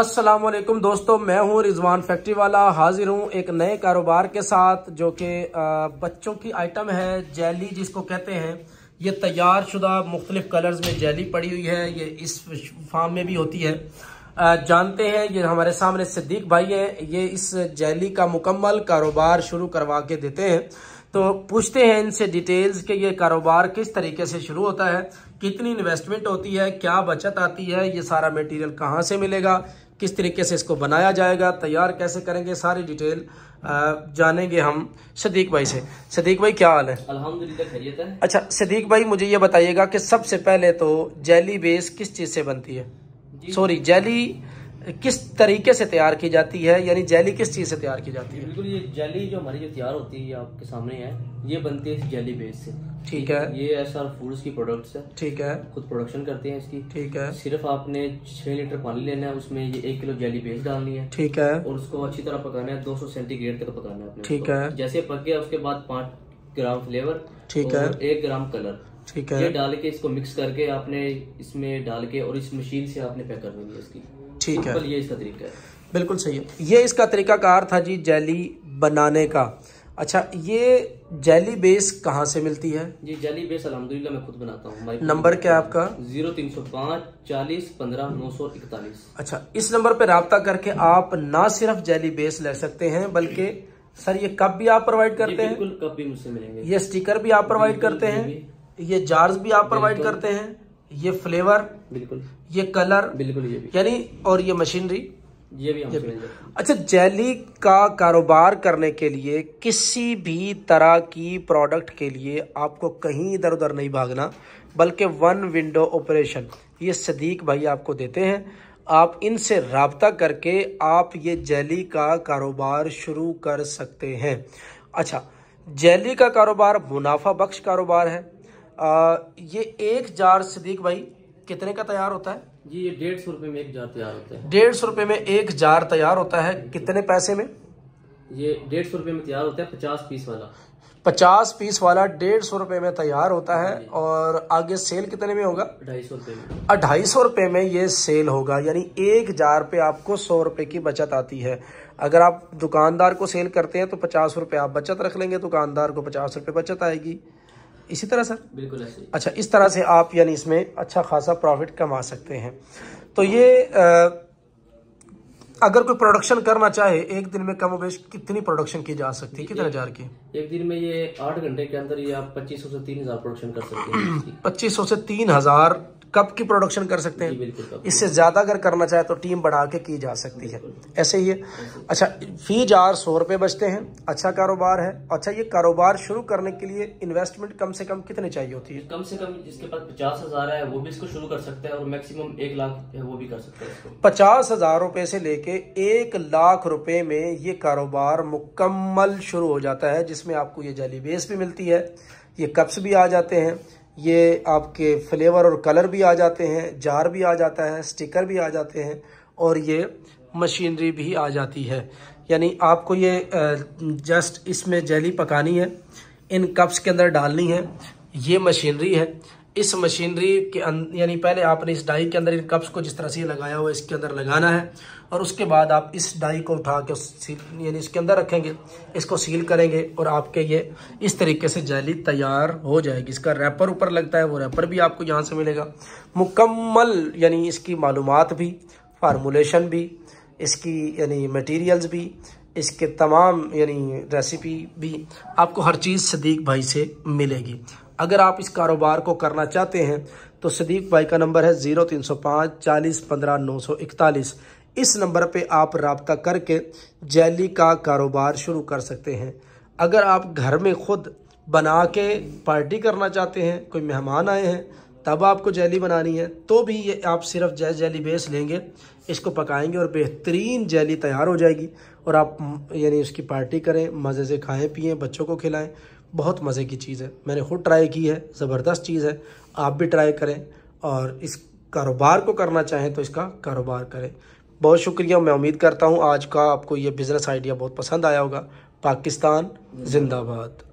असलम दोस्तों मैं हूं रिजवान फैक्ट्री वाला हाजिर हूं एक नए कारोबार के साथ जो कि बच्चों की आइटम है जैली जिसको कहते हैं ये तैयार शुदा मुख्तलिफ कलर्स में जैली पड़ी हुई है ये इस फार्म में भी होती है जानते हैं ये हमारे सामने सिद्दीक भाई है ये इस जैली का मुकम्मल कारोबार शुरू करवा के देते हैं तो पूछते हैं इनसे डिटेल्स के ये कारोबार किस तरीके से शुरू होता है कितनी इन्वेस्टमेंट होती है क्या बचत आती है ये सारा मटेरियल कहाँ से मिलेगा किस तरीके से इसको बनाया जाएगा तैयार कैसे करेंगे सारी डिटेल जानेंगे हम सदीक भाई से सदीक भाई क्या हाल है अल्हम्दुलिल्लाह अच्छा सदीक भाई मुझे ये बताइएगा कि सबसे पहले तो जेली बेस किस चीज़ से बनती है सॉरी जेली किस तरीके से तैयार की जाती है यानी जेली किस चीज़ से तैयार की जाती है बिल्कुल ये जेली जो हमारी जो तैयार होती है आपके सामने है ये बनती है जेली बेस से ठीक है ये एस आर फूड्स की प्रोडक्ट्स है ठीक है खुद प्रोडक्शन करते हैं इसकी ठीक है सिर्फ आपने छह लीटर पानी लेना है उसमें ये एक किलो जेली बेस डालनी है ठीक है और उसको अच्छी तरह पकाना है दो सौ सेंटीग्रेड तक पकाना है ठीक है जैसे पक गया उसके बाद पाँच ग्राम फ्लेवर ठीक है एक ग्राम कलर ठीक है ये डाल के इसको मिक्स करके आपने इसमें डाल के और इस मशीन से आपने पैक कर देनी है इसकी ठीक है ये इसका तरीका है बिल्कुल सही है ये इसका तरीकाकार था जी जेली बनाने का अच्छा ये जैली बेस कहाँ से मिलती है जी जेली बेस अलहमदिल्ला मैं खुद बनाता हूँ नंबर क्या है आपका जीरो तीन सौ पाँच चालीस पंद्रह नौ सौ इकतालीस अच्छा इस नंबर पर रबता करके आप ना सिर्फ जेली बेस ले सकते हैं बल्कि सर ये कप भी आप प्रोवाइड करते हैं बिल्कुल कप भी मुझसे मिलेंगे ये स्टिकर भी आप प्रोवाइड करते हैं ये जार्स भी आप प्रोवाइड करते हैं ये फ्लेवर बिल्कुल ये कलर बिल्कुल ये भी यानी और ये मशीनरी ये भी, ये भी। अच्छा जेली का कारोबार करने के लिए किसी भी तरह की प्रोडक्ट के लिए आपको कहीं इधर उधर नहीं भागना बल्कि वन विंडो ऑपरेशन ये सदीक भाई आपको देते हैं आप इनसे रबता करके आप ये जेली का कारोबार शुरू कर सकते हैं अच्छा जेली का कारोबार मुनाफा बख्श कारोबार है आ, ये एक जार सदीक भाई कितने का तैयार होता है जी ये डेढ़ सौ रुपये में एक जार तैयार होता है डेढ़ सौ रुपये में एक जार तैयार होता है कितने पैसे में ये डेढ़ सौ रुपये में तैयार होता है पचास पीस वाला पचास पीस वाला डेढ़ सौ रुपये में तैयार होता है और आगे सेल कितने में होगा ढाई सौ रुपये में ढाई सौ रुपये में ये सेल होगा यानी एक जार पे आपको सौ रुपये की बचत आती है अगर आप दुकानदार को सेल करते हैं तो पचास रुपये आप बचत रख लेंगे दुकानदार को पचास रुपये बचत आएगी इसी तरह सर बिल्कुल ऐसे अच्छा इस तरह से आप यानी इसमें अच्छा खासा प्रॉफिट कमा सकते हैं तो ये आ, अगर कोई प्रोडक्शन करना चाहे एक दिन में कम वेश कितनी प्रोडक्शन की जा सकती है कितने हजार की एक दिन में ये आठ घंटे के अंदर ये आप पच्चीस से तीन हजार प्रोडक्शन कर सकते हैं पच्चीस से तीन हजार कप की प्रोडक्शन कर सकते हैं इससे ज़्यादा अगर करना चाहे तो टीम बढ़ा के की जा सकती है ऐसे ही है अच्छा फी जार सौ रुपए बचते हैं अच्छा कारोबार है अच्छा ये कारोबार शुरू करने के लिए इन्वेस्टमेंट कम से कम कितने चाहिए होती है कम से कम जिसके पास पचास हज़ार है वो भी इसको शुरू कर सकते हैं और मैक्सिमम एक लाख वो भी कर सकते हैं पचास हज़ार रुपये से लेके के एक लाख रुपए में ये कारोबार मुकम्मल शुरू हो जाता है जिसमें आपको ये जाली बेस भी मिलती है ये कप्स भी आ जाते हैं ये आपके फ्लेवर और कलर भी आ जाते हैं जार भी आ जाता है स्टिकर भी आ जाते हैं और ये मशीनरी भी आ जाती है यानी आपको ये जस्ट इसमें जेली पकानी है इन कप्स के अंदर डालनी है ये मशीनरी है इस मशीनरी के अं-, यानी पहले आपने इस डाई के अंदर इन कप्स को जिस तरह से लगाया हुआ इसके अंदर लगाना है और उसके बाद आप इस डाई को उठा के यानी इसके अंदर रखेंगे इसको सील करेंगे और आपके ये इस तरीके से जाली तैयार हो जाएगी इसका रैपर ऊपर लगता है वो रैपर भी आपको यहाँ से मिलेगा मुकम्मल यानी इसकी मालूम भी फार्मूलेशन भी इसकी यानी मटीरियल्स भी इसके तमाम यानी रेसिपी भी आपको हर चीज़ सदीक भाई से मिलेगी अगर आप इस कारोबार को करना चाहते हैं तो सदीक भाई का नंबर है ज़ीरो तीन सौ पाँच चालीस पंद्रह नौ सौ इकतालीस इस नंबर पे आप रबता करके जैली का कारोबार शुरू कर सकते हैं अगर आप घर में खुद बना के पार्टी करना चाहते हैं कोई मेहमान आए हैं तब आपको जेली बनानी है तो भी ये आप सिर्फ जैस जेली बेस लेंगे इसको पकाएंगे और बेहतरीन जेली तैयार हो जाएगी और आप यानी उसकी पार्टी करें मज़े से खाएं पिएं बच्चों को खिलाएं बहुत मज़े की चीज़ है मैंने खुद ट्राई की है ज़बरदस्त चीज़ है आप भी ट्राई करें और इस कारोबार को करना चाहें तो इसका कारोबार करें बहुत शुक्रिया मैं उम्मीद करता हूँ आज का आपको ये बिज़नेस आइडिया बहुत पसंद आया होगा पाकिस्तान जिंदाबाद